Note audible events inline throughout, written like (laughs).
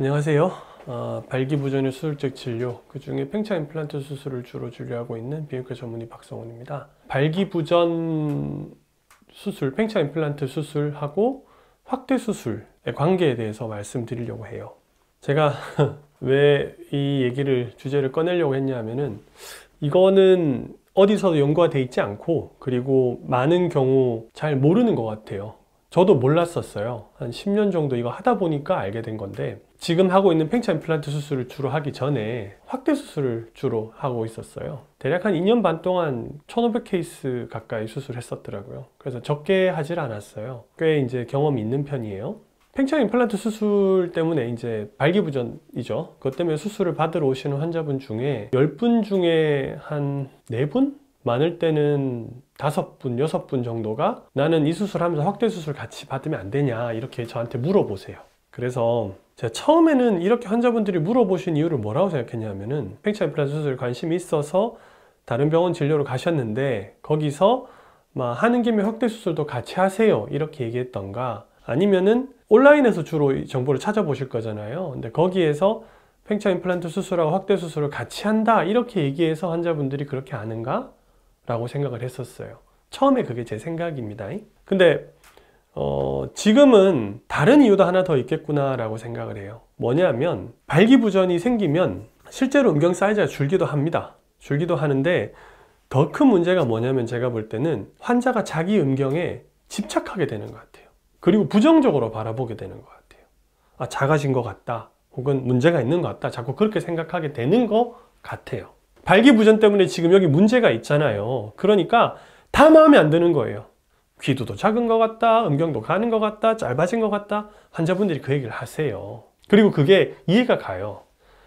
안녕하세요. 아, 어, 발기부전의 수술적 진료, 그 중에 팽창 임플란트 수술을 주로 진료하고 있는 비뇨기과 전문의 박성훈입니다. 발기부전 수술, 팽창 임플란트 수술하고 확대 수술의 관계에 대해서 말씀드리려고 해요. 제가 (laughs) 왜 이 얘기를 주제를 꺼내려고 했냐면은 이거는 어디서도 연구가 돼 있지 않고 그리고 많은 경우 잘 모르는 것 같아요. 저도 몰랐었어요. 한 10년 정도 이거 하다 보니까 알게 된 건데 지금 하고 있는 팽창 임플란트 수술을 주로 하기 전에 확대 수술을 주로 하고 있었어요. 대략 한 2년 반 동안 1,500 케이스 가까이 수술했었더라고요. 그래서 적게 하질 않았어요. 꽤 이제 경험이 있는 편이에요. 팽창 임플란트 수술 때문에 이제 발기부전이죠. 그것 때문에 수술을 받으러 오시는 환자분 중에 10분 중에 한 4분? 많을 때는 다섯 분, 여섯 분 정도가 나는 이 수술하면서 확대 수술 같이 받으면 안 되냐 이렇게 저한테 물어보세요. 그래서 제가 처음에는 이렇게 환자분들이 물어보신 이유를 뭐라고 생각했냐면은 팽차 임플란트 수술 관심이 있어서 다른 병원 진료를 가셨는데 거기서 막 하는 김에 확대 수술도 같이 하세요 이렇게 얘기했던가 아니면은 온라인에서 주로 정보를 찾아보실 거잖아요. 근데 거기에서 팽차 임플란트 수술하고 확대 수술을 같이 한다 이렇게 얘기해서 환자분들이 그렇게 아는가? 라고 생각을 했었어요. 처음에 그게 제 생각입니다. 근데 어, 지금은 다른 이유도 하나 더 있겠구나라고 생각을 해요. 뭐냐면 발기부전이 생기면 실제로 음경 사이즈가 줄기도 합니다. 줄기도 하는데 더 큰 문제가 뭐냐면 제가 볼 때는 환자가 자기 음경에 집착하게 되는 것 같아요. 그리고 부정적으로 바라보게 되는 것 같아요. 아, 작아진 것 같다. 혹은 문제가 있는 것 같다. 자꾸 그렇게 생각하게 되는 것 같아요. 발기부전 때문에 지금 여기 문제가 있잖아요. 그러니까 다 마음에 안 드는 거예요. 귀도도 작은 것 같다, 음경도 가는 것 같다, 짧아진 것 같다. 환자분들이 그 얘기를 하세요. 그리고 그게 이해가 가요.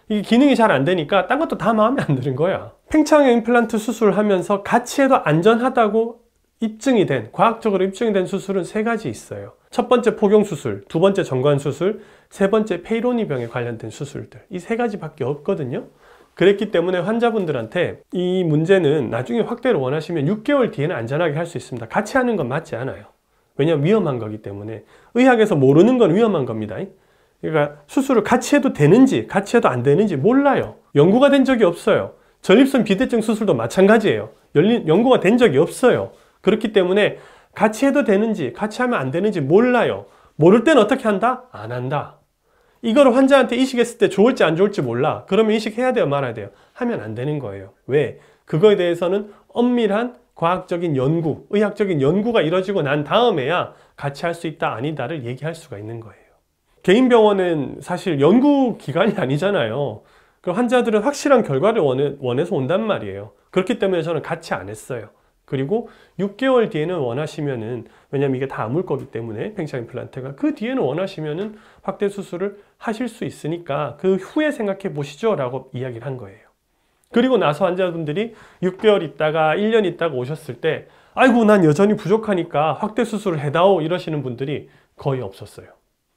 이게 기능이 잘 안 되니까 딴 것도 다 마음에 안 드는 거야. 팽창형 임플란트 수술을 하면서 같이 해도 안전하다고 입증이 된, 과학적으로 입증이 된 수술은 세 가지 있어요. 첫 번째 포경 수술, 두 번째 정관 수술, 세 번째 페이로니병에 관련된 수술들. 이 세 가지밖에 없거든요. 그랬기 때문에 환자분들한테 이 문제는 나중에 확대를 원하시면 6개월 뒤에는 안전하게 할 수 있습니다. 같이 하는 건 맞지 않아요. 왜냐하면 위험한 거기 때문에 의학에서 모르는 건 위험한 겁니다. 그러니까 수술을 같이 해도 되는지 같이 해도 안 되는지 몰라요. 연구가 된 적이 없어요. 전립선 비대증 수술도 마찬가지예요. 연구가 된 적이 없어요. 그렇기 때문에 같이 해도 되는지 같이 하면 안 되는지 몰라요. 모를 땐 어떻게 한다? 안 한다. 이걸 환자한테 이식했을 때 좋을지 안 좋을지 몰라. 그러면 이식해야 돼요, 말아야 돼요. 하면 안 되는 거예요. 왜? 그거에 대해서는 엄밀한 과학적인 연구, 의학적인 연구가 이뤄지고 난 다음에야 같이 할 수 있다, 아니다를 얘기할 수가 있는 거예요. 개인 병원은 사실 연구 기관이 아니잖아요. 그 환자들은 확실한 결과를 원해, 원해서 온단 말이에요. 그렇기 때문에 저는 같이 안 했어요. 그리고 6개월 뒤에는 원하시면은 왜냐면 이게 다 아물 거기 때문에 팽창 임플란트가 그 뒤에는 원하시면은 확대 수술을 하실 수 있으니까 그 후에 생각해 보시죠 라고 이야기를 한 거예요 그리고 나서 환자분들이 6개월 있다가 1년 있다가 오셨을 때 아이고 난 여전히 부족하니까 확대 수술을 해다오 이러시는 분들이 거의 없었어요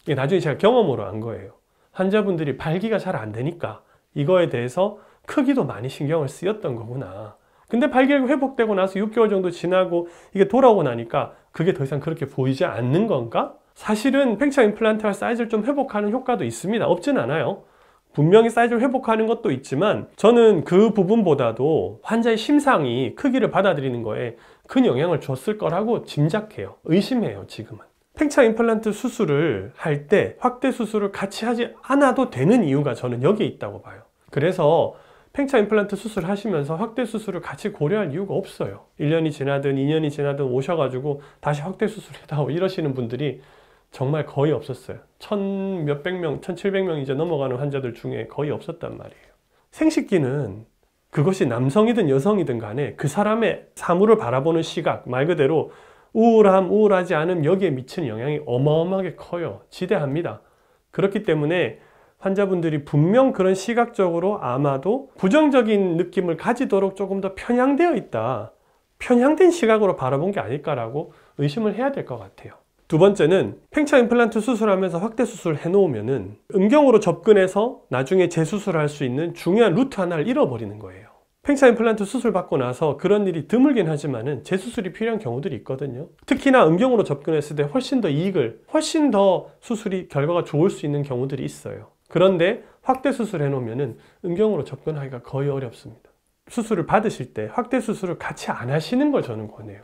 이게 나중에 제가 경험으로 한 거예요 환자분들이 발기가 잘 안 되니까 이거에 대해서 크기도 많이 신경을 쓰였던 거구나 근데 발개월 회복되고 나서 6개월 정도 지나고 이게 돌아오고 나니까 그게 더 이상 그렇게 보이지 않는 건가? 사실은 팽창 임플란트와 사이즈를 좀 회복하는 효과도 있습니다. 없진 않아요. 분명히 사이즈를 회복하는 것도 있지만 저는 그 부분보다도 환자의 심상이 크기를 받아들이는 거에 큰 영향을 줬을 거라고 짐작해요. 의심해요, 지금은. 팽창 임플란트 수술을 할 때 확대 수술을 같이 하지 않아도 되는 이유가 저는 여기에 있다고 봐요. 그래서 팽창 임플란트 수술 을 하시면서 확대 수술을 같이 고려할 이유가 없어요 1년이 지나든 2년이 지나든 오셔가지고 다시 확대 수술해다오 을 이러시는 분들이 정말 거의 없었어요 천 몇백 명, 천칠백 명 이제 넘어가는 환자들 중에 거의 없었단 말이에요 생식기는 그것이 남성이든 여성이든 간에 그 사람의 사물을 바라보는 시각 말 그대로 우울함, 우울하지 않음 여기에 미치는 영향이 어마어마하게 커요. 지대합니다. 그렇기 때문에 환자분들이 분명 그런 시각적으로 아마도 부정적인 느낌을 가지도록 조금 더 편향되어 있다. 편향된 시각으로 바라본 게 아닐까라고 의심을 해야 될 것 같아요. 두 번째는 팽창 임플란트 수술하면서 확대 수술 을 해놓으면 은 음경으로 접근해서 나중에 재수술할 수 있는 중요한 루트 하나를 잃어버리는 거예요. 팽창 임플란트 수술 받고 나서 그런 일이 드물긴 하지만 은 재수술이 필요한 경우들이 있거든요. 특히나 음경으로 접근했을 때 훨씬 더 이익을 훨씬 더 수술이 결과가 좋을 수 있는 경우들이 있어요. 그런데 확대 수술해 놓으면 은경으로 접근하기가 거의 어렵습니다. 수술을 받으실 때 확대 수술을 같이 안 하시는 걸 저는 권해요.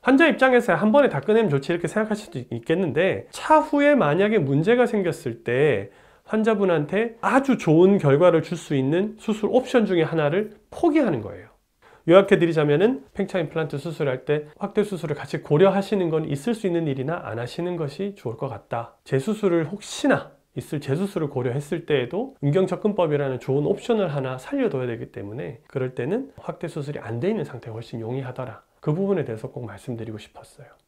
환자 입장에서 한 번에 다 꺼내면 좋지 이렇게 생각하실 수도 있겠는데 차후에 만약에 문제가 생겼을 때 환자분한테 아주 좋은 결과를 줄 수 있는 수술 옵션 중에 하나를 포기하는 거예요. 요약해 드리자면은 팽창 임플란트 수술할 때 확대 수술을 같이 고려하시는 건 있을 수 있는 일이나 안 하시는 것이 좋을 것 같다. 재수술을 혹시나 있을 재수술을 고려했을 때에도 음경접근법이라는 좋은 옵션을 하나 살려둬야 되기 때문에 그럴 때는 확대 수술이 안 돼 있는 상태가 훨씬 용이하더라 그 부분에 대해서 꼭 말씀드리고 싶었어요